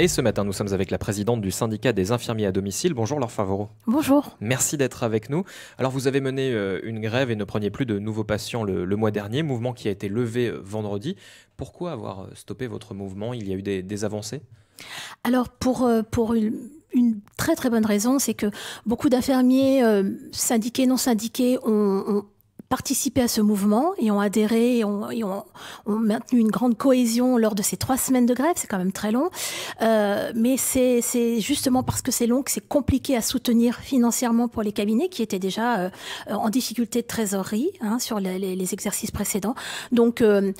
Et ce matin, nous sommes avec la présidente du syndicat des infirmiers à domicile. Bonjour Laure Favreau. Bonjour. Merci d'être avec nous. Alors vous avez mené euh, une grève et ne preniez plus de nouveaux patients le, mois dernier, mouvement qui a été levé euh, vendredi. Pourquoi avoir euh, stoppé votre mouvement Il y a eu des, avancées alors pour, pour une, très très bonne raison, c'est que beaucoup d'infirmiers syndiqués, non syndiqués, ont, participé à ce mouvement et ont adhéré et ont, ont, maintenu une grande cohésion lors de ces trois semaines de grève. C'est quand même très long. Euh, mais c'est justement parce que c'est long que c'est compliqué à soutenir financièrement pour les cabinets qui étaient déjà euh, en difficulté de trésorerie hein, sur les, les, exercices précédents. Donc, euh,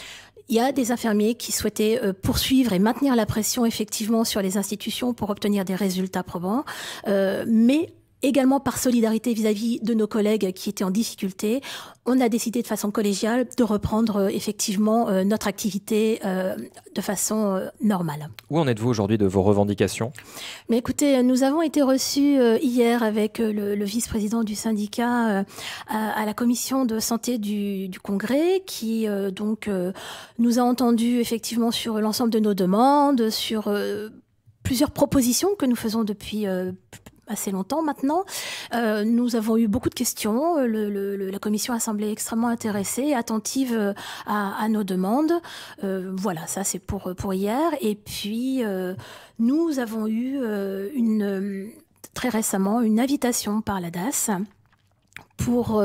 il y a des infirmiers qui souhaitaient poursuivre et maintenir la pression effectivement sur les institutions pour obtenir des résultats probants, euh, mais également par solidarité vis-à-vis de nos collègues qui étaient en difficulté, on a décidé de façon collégiale de reprendre euh, effectivement euh, notre activité euh, de façon normale. Où en êtes-vous aujourd'hui de vos revendications Mais écoutez, nous avons été reçus hier avec le, vice-président du syndicat à, la commission de santé du, du Congrès qui donc nous a entendus effectivement sur l'ensemble de nos demandes, sur plusieurs propositions que nous faisons depuis assez longtemps maintenant. Euh, nous avons eu beaucoup de questions. Euh, le, la commission a semblé extrêmement intéressée, attentive euh, à, nos demandes. voilà, ça c'est pour, pour hier. Et puis, nous avons eu une, très récemment une invitation par la DAS pour,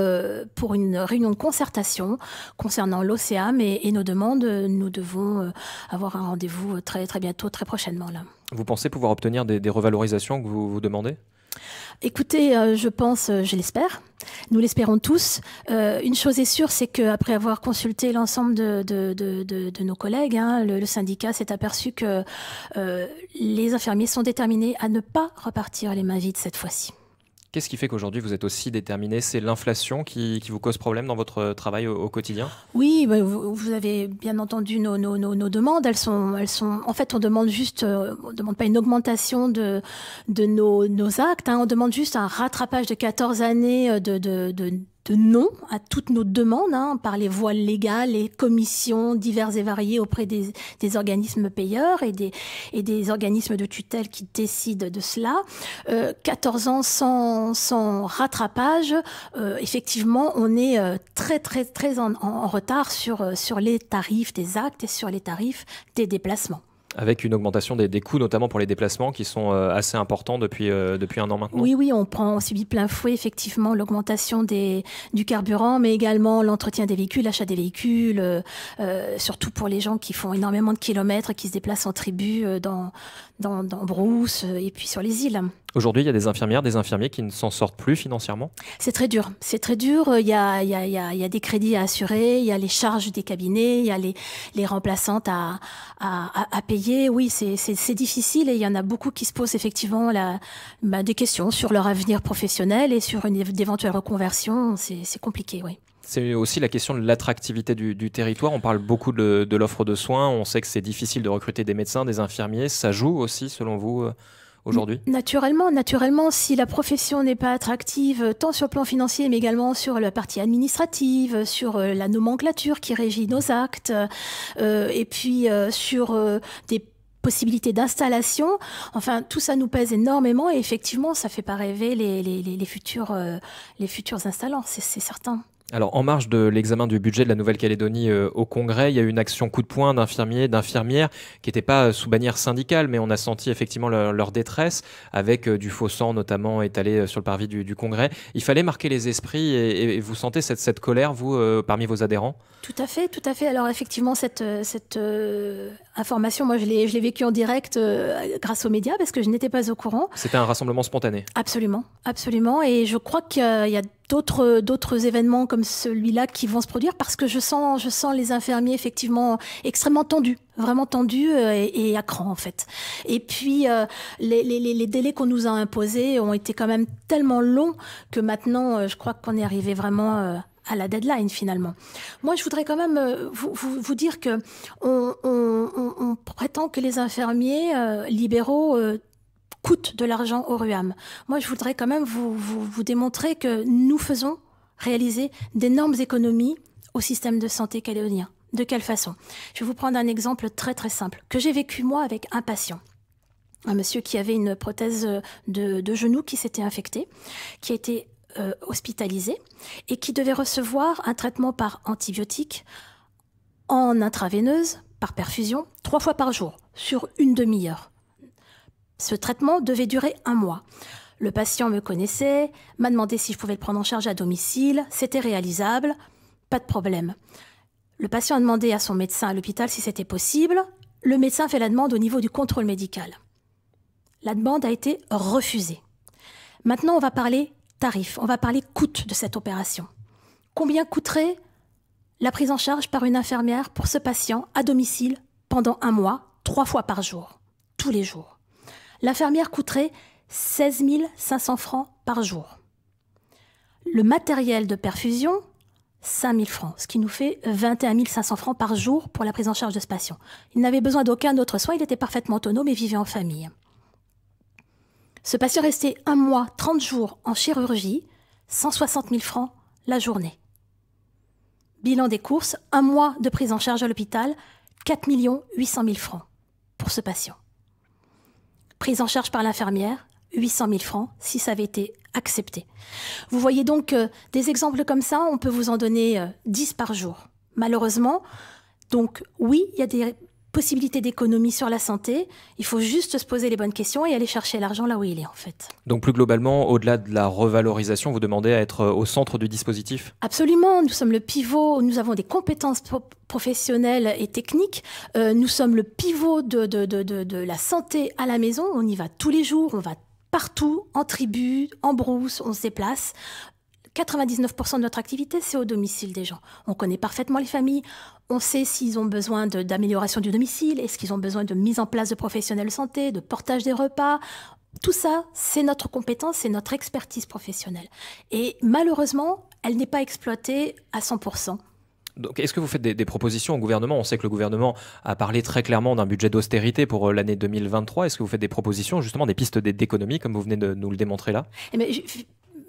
pour une réunion de concertation concernant l'OCEAM et, nos demandes. Nous devons avoir un rendez-vous très, très bientôt, très prochainement. Là. Vous pensez pouvoir obtenir des, des revalorisations que vous, vous demandez Écoutez, euh, je pense, euh, je l'espère, nous l'espérons tous. Euh, une chose est sûre, c'est qu'après avoir consulté l'ensemble de, de, nos collègues, hein, le, syndicat s'est aperçu que les infirmiers sont déterminés à ne pas repartir les mains vides cette fois-ci. Qu'est-ce qui fait qu'aujourd'hui vous êtes aussi déterminé C'est l'inflation qui, vous cause problème dans votre travail au, quotidien Oui, bah, vous, avez bien entendu nos, demandes. Elles sont, elles sont, en fait, on demande juste, euh, on demande pas une augmentation de, de nos, actes. Hein. On demande juste un rattrapage de 14 années euh, de, de de non à toutes nos demandes hein, par les voies légales et commissions diverses et variées auprès des, organismes payeurs et des, et des, organismes de tutelle qui décident de cela. Euh, 14 ans sans, rattrapage, euh, effectivement, on est euh, très très très en, en retard sur, euh, sur les tarifs des actes et sur les tarifs des déplacements avec une augmentation des, coûts, notamment pour les déplacements, qui sont euh, assez importants depuis, euh, depuis un an maintenant. Oui, oui, on, prend, subit plein fouet, effectivement, l'augmentation du carburant, mais également l'entretien des véhicules, l'achat des véhicules, euh, surtout pour les gens qui font énormément de kilomètres, qui se déplacent en tribu dans, dans, dans Brousse et puis sur les îles. Aujourd'hui, il y a des infirmières, des infirmiers qui ne s'en sortent plus financièrement C'est très dur. C'est très dur. Il y, a, il, des crédits à assurer, il y a les charges des cabinets, il y a les, remplaçantes à, payer. Oui, c'est difficile et il y en a beaucoup qui se posent effectivement bah, des questions sur leur avenir professionnel et sur une éventuelle reconversion. C'est compliqué, oui. C'est aussi la question de l'attractivité du, territoire. On parle beaucoup de, de l'offre de soins. On sait que c'est difficile de recruter des médecins, des infirmiers. Ça joue aussi, selon vous euh, aujourd'hui Naturellement, naturellement, si la profession n'est pas attractive, euh, tant sur le plan financier, mais également sur la partie administrative, euh, sur euh, la nomenclature qui régit nos actes, et puis sur des possibilités d'installation. Enfin, tout ça nous pèse énormément et effectivement, ça fait pas rêver les, les, les futurs, les futurs installants, c'est certain. Alors, en marge de l'examen du budget de la Nouvelle-Calédonie euh, au Congrès, il y a eu une action coup de poing d'infirmiers, d'infirmières qui n'étaient pas euh, sous bannière syndicale, mais on a senti effectivement leur, détresse avec euh, du faux sang notamment étalé sur le parvis du, Congrès. Il fallait marquer les esprits et, vous sentez cette, cette colère, vous, parmi vos adhérents Tout à fait, tout à fait. Alors, effectivement, cette, cette information, moi, je l'ai vécue en direct grâce aux médias parce que je n'étais pas au courant. C'était un rassemblement spontané Absolument, absolument. Et je crois qu'il y a d'autres d'autres événements comme celui-là qui vont se produire parce que je sens je sens les infirmiers effectivement extrêmement tendus vraiment tendus euh, et, et à cran en fait et puis euh, les, les, les, délais qu'on nous a imposés ont été quand même tellement longs que maintenant euh, je crois qu'on est arrivé vraiment à la deadline finalement. Moi, je voudrais quand même vous, vous, dire que on, on, on, prétend que les infirmiers libéraux coûte de l'argent au RUAM. Moi, je voudrais quand même vous, démontrer que nous faisons réaliser d'énormes économies au système de santé calédonien. De quelle façon Je vais vous prendre un exemple très très simple que j'ai vécu moi avec un patient. Un monsieur qui avait une prothèse de, de genou qui s'était infectée, qui a été euh, hospitalisé et qui devait recevoir un traitement par antibiotique en intraveineuse, par perfusion, trois fois par jour, sur une demi-heure. Ce traitement devait durer un mois. Le patient me connaissait, m'a demandé si je pouvais le prendre en charge à domicile, c'était réalisable, pas de problème. Le patient a demandé à son médecin à l'hôpital si c'était possible, le médecin fait la demande au niveau du contrôle médical. La demande a été refusée. Maintenant, on va parler tarif, on va parler coût de cette opération. Combien coûterait la prise en charge par une infirmière pour ce patient à domicile pendant un mois, trois fois par jour, tous les jours L'infirmière coûterait 16 500 francs par jour. Le matériel de perfusion, 5 000 francs, ce qui nous fait 21 500 francs par jour pour la prise en charge de ce patient. Il n'avait besoin d'aucun autre soin, il était parfaitement autonome et vivait en famille. Ce patient restait un mois, 30 jours en chirurgie, 160 000 francs la journée. Bilan des courses, un mois de prise en charge à l'hôpital, 4 800 000 francs pour ce patient prise en charge par l'infirmière, 800 000 francs, si ça avait été accepté. Vous voyez donc euh, des exemples comme ça, on peut vous en donner 10 euh, par jour. Malheureusement, donc oui, il y a des possibilités d'économie sur la santé. Il faut juste se poser les bonnes questions et aller chercher l'argent là où il est en fait. Donc plus globalement, au-delà de la revalorisation, vous demandez à être euh, au centre du dispositif Absolument, nous sommes le pivot, nous avons des compétences professionnelles et techniques, euh, nous sommes le pivot de, de la santé à la maison, on y va tous les jours, on va partout, en tribu, en brousse, on se déplace. 99% de notre activité, c'est au domicile des gens. On connaît parfaitement les familles, on sait s'ils ont besoin d'amélioration du domicile, est-ce qu'ils ont besoin de mise en place de professionnels santé, de portage des repas. Tout ça, c'est notre compétence, c'est notre expertise professionnelle. Et malheureusement, elle n'est pas exploitée à 100%. Donc, est-ce que vous faites des, propositions au gouvernement On sait que le gouvernement a parlé très clairement d'un budget d'austérité pour euh, l'année 2023. Est-ce que vous faites des propositions, justement, des pistes d'économie, comme vous venez de nous le démontrer là eh ben,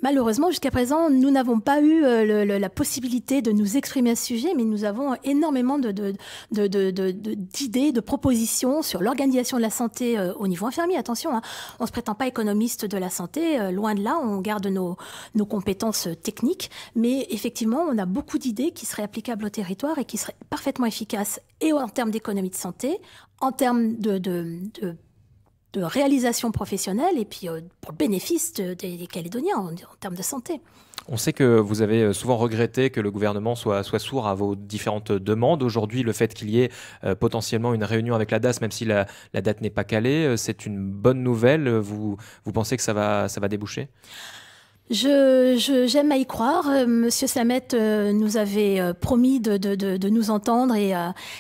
Malheureusement, jusqu'à présent, nous n'avons pas eu euh, la possibilité de nous exprimer à ce sujet, mais nous avons énormément d'idées, de, de, propositions sur l'organisation de la santé euh, au niveau infirmier. Attention, hein, on ne se prétend pas économiste de la santé, euh, loin de là, on garde nos, nos compétences techniques, mais effectivement, on a beaucoup d'idées qui seraient applicables au territoire et qui seraient parfaitement efficaces et en termes d'économie de santé, en termes de de réalisation professionnelle et puis euh, pour bénéfice des Calédoniens en, termes de santé. On sait que vous avez euh, souvent regretté que le gouvernement soit, sourd à vos différentes demandes. Aujourd'hui, le fait qu'il y ait euh, potentiellement une réunion avec la DAS, même si la, date n'est pas calée, c'est une bonne nouvelle. Vous, vous pensez que ça va, ça va déboucher J'aime je, j'aime à y croire. Euh, Monsieur Samet euh, nous avait euh, promis de, de, de, de nous entendre et,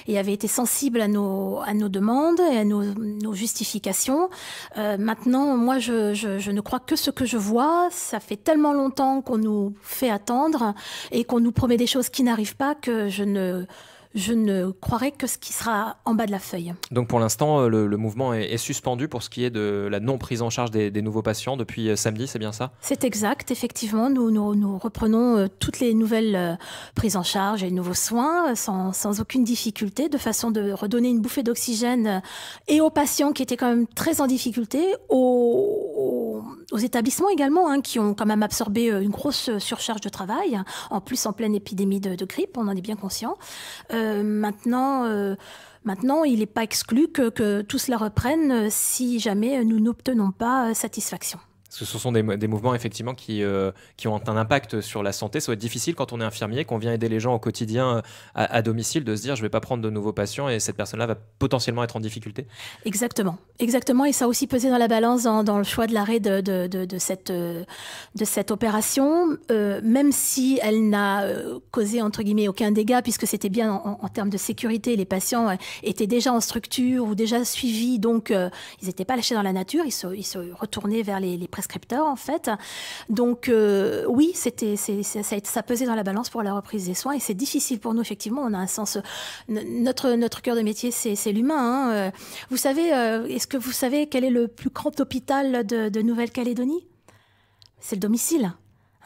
et, avait été sensible à nos, à nos demandes et à nos, nos justifications. maintenant, moi, je, je, ne crois que ce que je vois. Ça fait tellement longtemps qu'on nous fait attendre et qu'on nous promet des choses qui n'arrivent pas que je ne je ne croirais que ce qui sera en bas de la feuille. Donc pour l'instant, euh, le, mouvement est, suspendu pour ce qui est de la non prise en charge des, nouveaux patients depuis euh, samedi, c'est bien ça C'est exact, effectivement. Nous, reprenons euh, toutes les nouvelles prises en charge et nouveaux soins sans, aucune difficulté, de façon de redonner une bouffée d'oxygène et aux patients qui étaient quand même très en difficulté, aux établissements également, hein, qui ont quand même absorbé euh, une grosse euh, surcharge de travail, en plus en pleine épidémie de, grippe, on en est bien conscient. Euh, maintenant, maintenant, il n'est pas exclu que, que tout cela reprenne si jamais nous n'obtenons pas satisfaction ce sont des, mouvements effectivement qui, euh, qui ont un impact sur la santé. Ça va être difficile quand on est infirmier, qu'on vient aider les gens au quotidien euh, à, domicile, de se dire je ne vais pas prendre de nouveaux patients et cette personne-là va potentiellement être en difficulté. Exactement, exactement. Et ça a aussi pesé dans la balance dans, le choix de l'arrêt de, de, cette, euh, de cette opération, même si elle n'a causé entre guillemets aucun dégât, puisque c'était bien en, termes de sécurité. Les patients étaient déjà en structure ou déjà suivis, donc ils n'étaient pas lâchés dans la nature, ils se, ils se retournaient vers les, les prescripteurs en fait. Donc euh, oui, c'était ça, ça pesait dans la balance pour la reprise des soins et c'est difficile pour nous effectivement. On a un sens notre notre cœur de métier c'est l'humain. Hein. Euh, vous savez, euh, est-ce que vous savez quel est le plus grand hôpital de, Nouvelle-Calédonie C'est le domicile.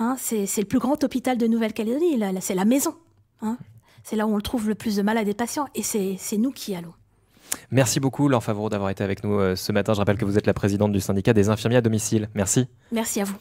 Hein. c'est le plus grand hôpital de Nouvelle-Calédonie, c'est la maison. Hein. C'est là où on le trouve le plus de malades et patients et c'est nous qui allons. Merci beaucoup, Laure Favreau, d'avoir été avec nous euh, ce matin. Je rappelle que vous êtes la présidente du syndicat des infirmiers à domicile. Merci. Merci à vous.